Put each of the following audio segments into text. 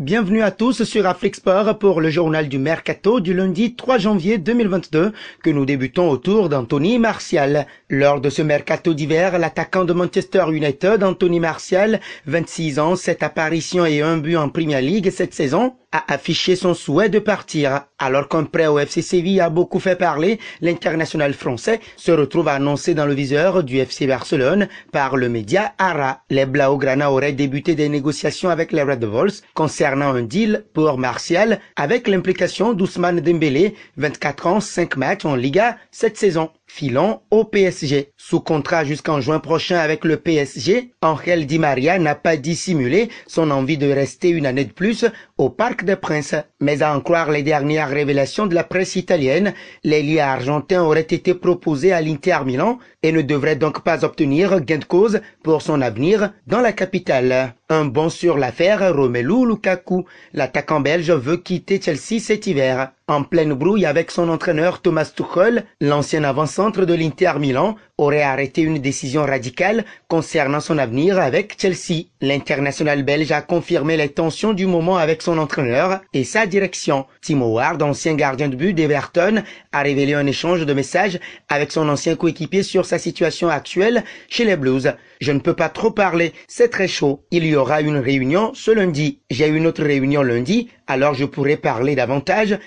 Bienvenue à tous sur sport pour le journal du mercato du lundi 3 janvier 2022 que nous débutons autour d'Anthony Martial. Lors de ce mercato d'hiver, l'attaquant de Manchester United, Anthony Martial, 26 ans, 7 apparitions et un but en Premier League cette saison, a affiché son souhait de partir. Alors qu'un prêt au FC Séville a beaucoup fait parler, l'international français se retrouve annoncé dans le viseur du FC Barcelone par le média ARA. Les Blaugrana auraient débuté des négociations avec les Red Bulls concernant un deal pour Martial avec l'implication d'Ousmane Dembélé, 24 ans, 5 matchs en Liga cette saison filant au PSG. Sous contrat jusqu'en juin prochain avec le PSG, Angel Di Maria n'a pas dissimulé son envie de rester une année de plus au Parc des Princes. Mais à en croire les dernières révélations de la presse italienne, l'ailier argentin aurait été proposé à l'Inter Milan et ne devrait donc pas obtenir gain de cause pour son avenir dans la capitale. Un bon sur l'affaire Romelu Lukaku, l'attaquant belge veut quitter Chelsea cet hiver en pleine brouille avec son entraîneur Thomas Tuchel, l'ancien avant-centre de l'Inter Milan aurait arrêté une décision radicale concernant son avenir avec Chelsea. L'international belge a confirmé les tensions du moment avec son entraîneur et sa direction. Timo Ward, ancien gardien de but d'Everton, a révélé un échange de messages avec son ancien coéquipier sur sa situation actuelle chez les Blues. Je ne peux pas trop parler, c'est très chaud. Il y aura une réunion ce lundi. J'ai une autre réunion lundi, alors je pourrai parler davantage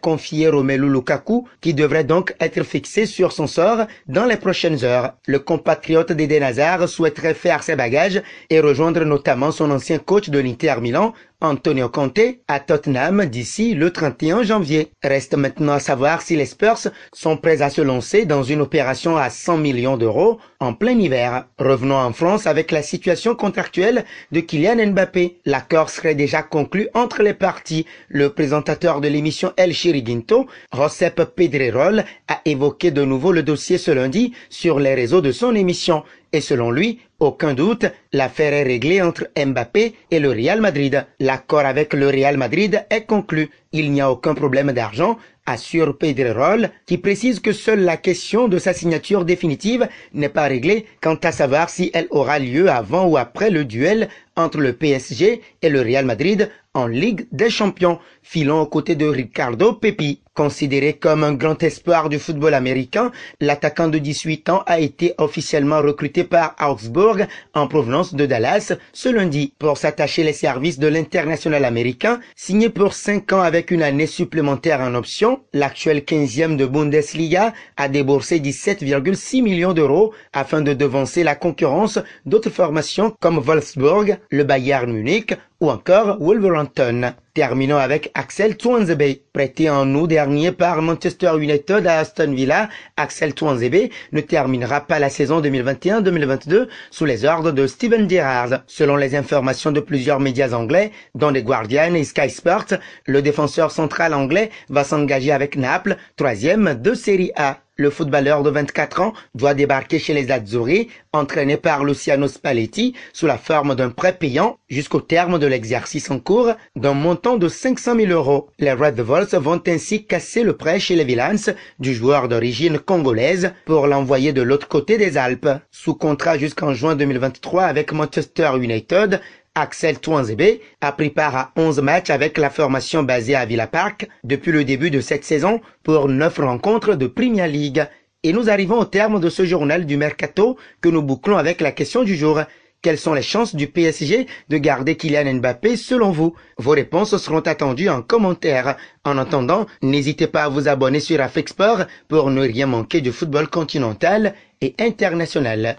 confier Romelu Lukaku, qui devrait donc être fixé sur son sort dans les prochaines heures. Le compatriote d'Eden Hazard souhaiterait faire ses bagages et rejoindre notamment son ancien coach de l'Inter Milan, Antonio Conte à Tottenham d'ici le 31 janvier. Reste maintenant à savoir si les Spurs sont prêts à se lancer dans une opération à 100 millions d'euros en plein hiver. Revenons en France avec la situation contractuelle de Kylian Mbappé. L'accord serait déjà conclu entre les parties. Le présentateur de l'émission El Chiriguinto, Josep Pedrerol, a évoqué de nouveau le dossier ce lundi sur les réseaux de son émission et selon lui, aucun doute, l'affaire est réglée entre Mbappé et le Real Madrid. L'accord avec le Real Madrid est conclu. Il n'y a aucun problème d'argent, assure Pedrerol, qui précise que seule la question de sa signature définitive n'est pas réglée quant à savoir si elle aura lieu avant ou après le duel entre le PSG et le Real Madrid en Ligue des Champions, filant aux côtés de Ricardo Pepi. Considéré comme un grand espoir du football américain, l'attaquant de 18 ans a été officiellement recruté par Augsburg en provenance de Dallas ce lundi pour s'attacher les services de l'international américain signé pour cinq ans avec une année supplémentaire en option. L'actuel 15e de Bundesliga a déboursé 17,6 millions d'euros afin de devancer la concurrence d'autres formations comme Wolfsburg, le Bayern Munich, ou encore Wolverhampton, Terminons avec Axel Tuanzebe, prêté en août dernier par Manchester United à Aston Villa. Axel Tuanzebe ne terminera pas la saison 2021-2022 sous les ordres de Steven Gerrard. Selon les informations de plusieurs médias anglais, dont The Guardian et Sky Sports, le défenseur central anglais va s'engager avec Naples, troisième de Serie A le footballeur de 24 ans doit débarquer chez les Azzurri, entraîné par Luciano Spalletti, sous la forme d'un prêt payant jusqu'au terme de l'exercice en cours d'un montant de 500 000 euros. Les Red Devils vont ainsi casser le prêt chez les Villans du joueur d'origine congolaise pour l'envoyer de l'autre côté des Alpes. Sous contrat jusqu'en juin 2023 avec Manchester United, Axel Touanzebe a pris part à 11 matchs avec la formation basée à Villa Park depuis le début de cette saison pour 9 rencontres de Premier League. Et nous arrivons au terme de ce journal du mercato que nous bouclons avec la question du jour. Quelles sont les chances du PSG de garder Kylian Mbappé selon vous Vos réponses seront attendues en commentaire. En attendant, n'hésitez pas à vous abonner sur Afexport pour ne rien manquer du football continental et international.